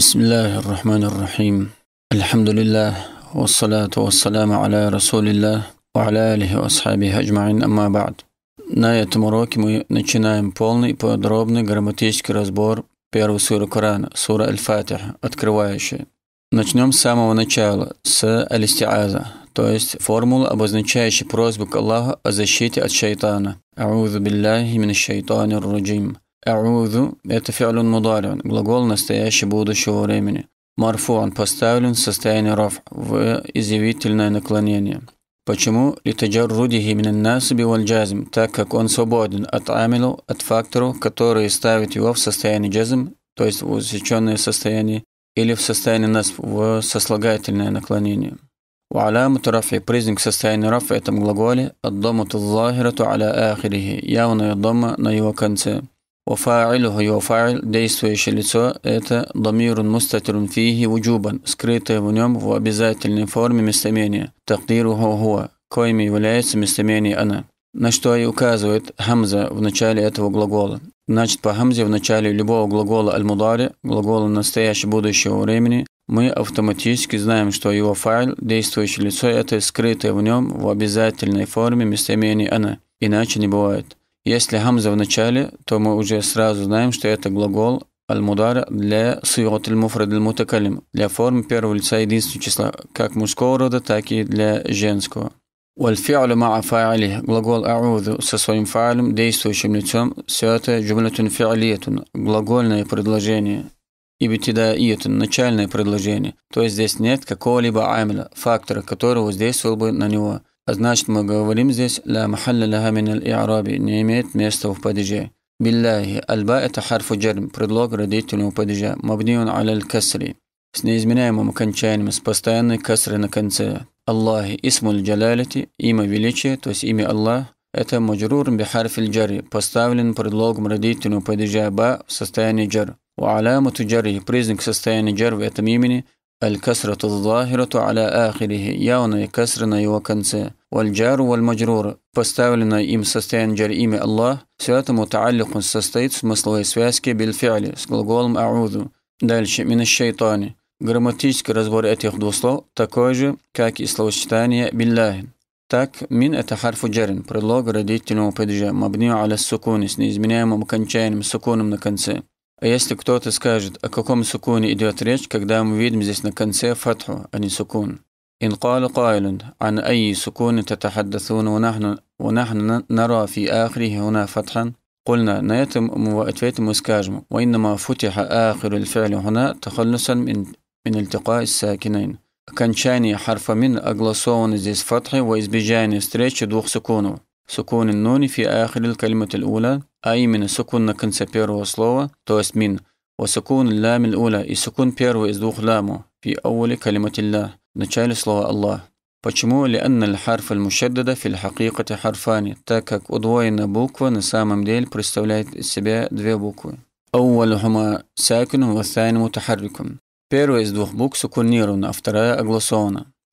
بسم الله الرحمن الرحيم الحمد لله والصلاة والسلام على رسول الله وعلى آله وأصحابه أجمعين أما بعد На этом уроке мы начинаем полный подробный грамматический разбор первой суры Корана, сура Аль-Фатиха, открывающая. Начнем с самого начала, с алистиаза, то есть формула, обозначающая просьбу к Аллаху о защите от шайтана. Аузу билляхи мин шайтанир раджим. Аузу – это фиалюн мударион, глагол настоящего будущего времени. Марфуан поставлен в состояние раф, в изъявительное наклонение. Почему? Литаджаррудихи минан насби валь джазм, так как он свободен от амилу, от факторов, которые ставят его в состояние джазм, то есть в усеченное состояние, или в состоянии нас в сослагательное наклонение. وعلامة رفع признак состояния рафа в этом глаголе الضمة الظاهرة аля ахрихи, явная дома на его конце Вафаилюху и вафаиль, действующее лицо, это дамирун мустатирун фихи вуджубан, скрытое в нем в обязательной форме местомения, тахдируху хуа, коими является местомение она. На что и указывает хамза в начале этого глагола. Значит, по хамзе в начале любого глагола аль-мудари, глагола настоящего будущего времени, мы автоматически знаем, что его файл, действующее лицо, это скрытое в нем в обязательной форме местоимение «она». Иначе не бывает. Если хамза в начале, то мы уже сразу знаем, что это глагол аль-мудара для сыгот аль-муфрад аль-мутакалим, для формы первого лица единственного числа, как мужского рода, так и для женского. والفعل مع فاعله глагол أعوذ со своим фаалем, действующим лицом, все это جملة فعلية, глагольное предложение, и бетидаиетун, начальное предложение. То есть здесь нет какого-либо амеля, фактора, который воздействовал бы на него. Значит, мы говорим здесь «ля махалля ляха мин аль-и'раби» не имеет места в падеже. Билляхи. Альба – это харфу джерм, предлог родительного падежа. Мабниун аляль касри. С неизменяемым окончанием, с постоянной касрой на конце. Аллахи. Исмуль джалялити. Имя величия, то есть имя Аллах. Это маджрур бихарфиль джари, поставлен предлогом родительного падежа ба в состоянии джар. Уаляму джари, признак состояния джар в этом имени – الكسرة الظاهرة على آخره явной кесры на его конце. Вальджар вальмаджрур, поставленное им состояние джар имя Аллах, все это мутааллихун состоит в смысловой связке бильфиали с глаголом ауду. Дальше, минашайтани. Грамматический разбор этих двух слов такой же, как и словосочетание «билляхин». Так, мин – это харфу джарин, предлог родительного падежа, мабни аля сукуни с неизменяемым окончанием сукуном на конце. А если кто-то скажет, о каком сукуне идет речь, когда мы видим здесь на конце фатху, а не сукун? إن قال قائل عن أي سكون تتحدثون ونحن ونحن نرى في آخره هنا فتحا قلنا نيتم وإتفيت مسكاجم وإنما فتح آخر الفعل هنا تخلصا من من التقاء الساكنين كان شاني حرف من أغلصون زيز فتح وإزبجاني ستريتش دوخ سكونه سكون النون في آخر الكلمة الأولى أي من سكون نكنسة بيرو وصلوة توس من وسكون اللام الأولى إي بيرو إزدوخ لامو في أول كلمة الله نتشال سلوة الله почему لأن الحرف المشدد في الحقيقة حرفان تاكك как بوكو буква на самом деле представляет из себя две أولهما ساكن والثاني متحرك بيرو из بوك سكون نيرون а вторая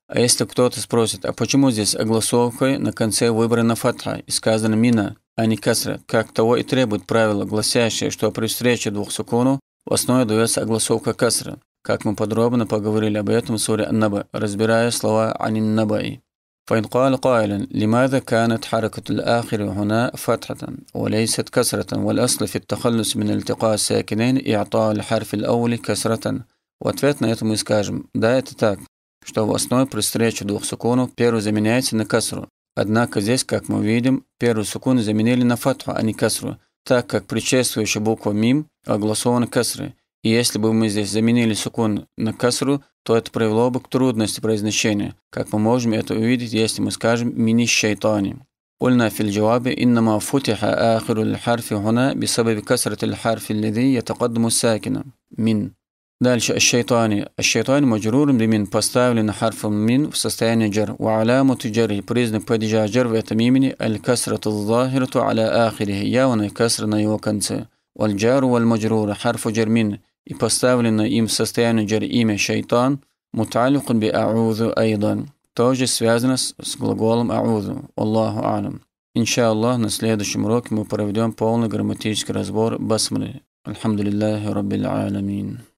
А если кто-то спросит, а почему здесь огласовкой на конце выбрана фатха и сказано мина, а не касра, как того и требует правило, гласящее, что при встрече двух суконов в основе дается огласовка касра, как мы подробно поговорили об этом в суре Аннаба, разбирая слова Аниннабай. فإن قال قائل لماذا كانت حركة الآخر هنا فتحة وليست كسرة والأصل في التخلص من التقاء الساكنين إعطاء الحرف الأول كسرة В ответ на это мы что в основе при встрече двух суконов первый заменяется на касру. Однако здесь, как мы видим, первый сукун заменили на фатва, а не касру, так как предшествующая буква мим огласована касрой. И если бы мы здесь заменили сукун на касру, то это привело бы к трудности произношения, как мы можем это увидеть, если мы скажем «мини шайтани». قلنا في الجواب إنما فتح آخر الحرف هنا بسبب كسرة الحرف الذي يتقدم الساكن من Дальше الشيطان. الشيطان مجرور بمن поставлен حرفом من в состоянии جر. وعلامة جره признак падежа جر в этом имени الكسرة الظاهرة على آخره явная касра на его конце. والجار والمجرور حرف جر من и поставлено им в состоянии جر имя شيطان متعلق بأعوذ أيضا. Тоже связано с, с глаголом أعوذ. Аллаху Алам. Иншаллах, на следующем уроке мы проведем полный грамматический разбор басмры. Алхамдулиллахи Раббил Аламин.